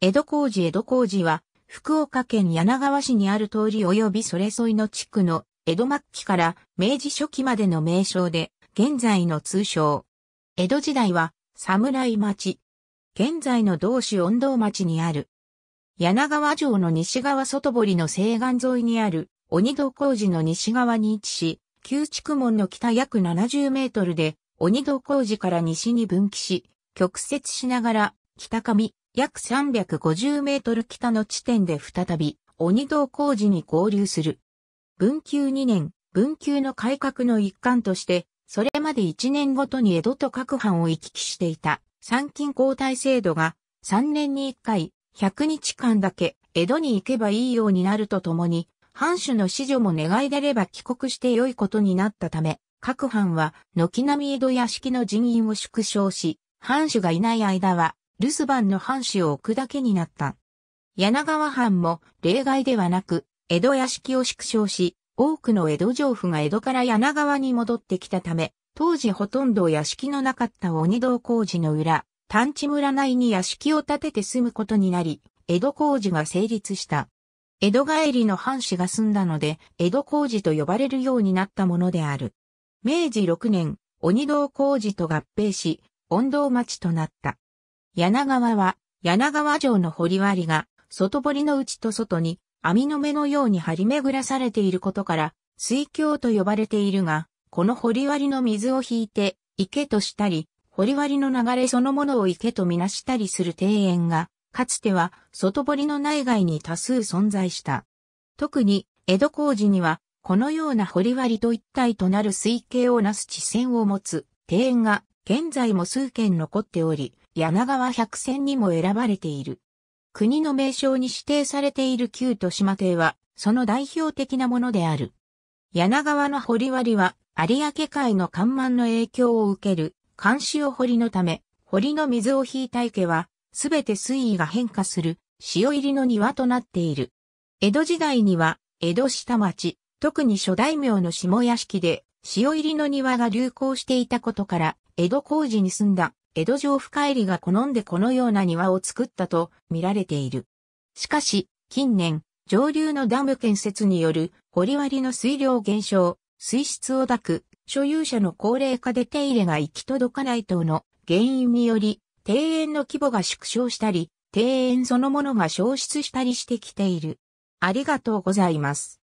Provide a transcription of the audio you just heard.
江戸工事江戸工事は、福岡県柳川市にある通り及びそれ沿いの地区の江戸末期から明治初期までの名称で、現在の通称。江戸時代は、侍町。現在の同市温道町にある。柳川城の西側外堀の西岸沿いにある、鬼戸工事の西側に位置し、旧築門の北約70メートルで、鬼戸工事から西に分岐し、曲折しながら、北上、約350メートル北の地点で再び、鬼道工事に合流する。文久2年、文久の改革の一環として、それまで1年ごとに江戸と各藩を行き来していた、参勤交代制度が、3年に1回、100日間だけ、江戸に行けばいいようになるとともに、藩主の子女も願い出れば帰国して良いことになったため、各藩は、軒並み江戸屋敷の人員を縮小し、藩主がいない間は、留守番の藩士を置くだけになった。柳川藩も例外ではなく、江戸屋敷を縮小し、多くの江戸城府が江戸から柳川に戻ってきたため、当時ほとんど屋敷のなかった鬼道工事の裏、探知村内に屋敷を建てて住むことになり、江戸工事が成立した。江戸帰りの藩士が住んだので、江戸工事と呼ばれるようになったものである。明治6年、鬼道工事と合併し、温道町となった。柳川は、柳川城の堀割が、外堀の内と外に、網の目のように張り巡らされていることから、水橋と呼ばれているが、この堀割の水を引いて、池としたり、堀割の流れそのものを池とみなしたりする庭園が、かつては外堀の内外に多数存在した。特に、江戸工事には、このような堀割と一体となる水系をなす地線を持つ庭園が、現在も数件残っており、柳川百選にも選ばれている。国の名称に指定されている旧豊島邸は、その代表的なものである。柳川の掘割は、有明海の干満の影響を受ける、監視を掘りのため、堀の水を引いた池は、すべて水位が変化する、潮入りの庭となっている。江戸時代には、江戸下町、特に諸大名の下屋敷で、潮入りの庭が流行していたことから、江戸工事に住んだ江戸城深入りが好んでこのような庭を作ったと見られている。しかし、近年、上流のダム建設による掘割の水量減少、水質を抱く、所有者の高齢化で手入れが行き届かない等の原因により、庭園の規模が縮小したり、庭園そのものが消失したりしてきている。ありがとうございます。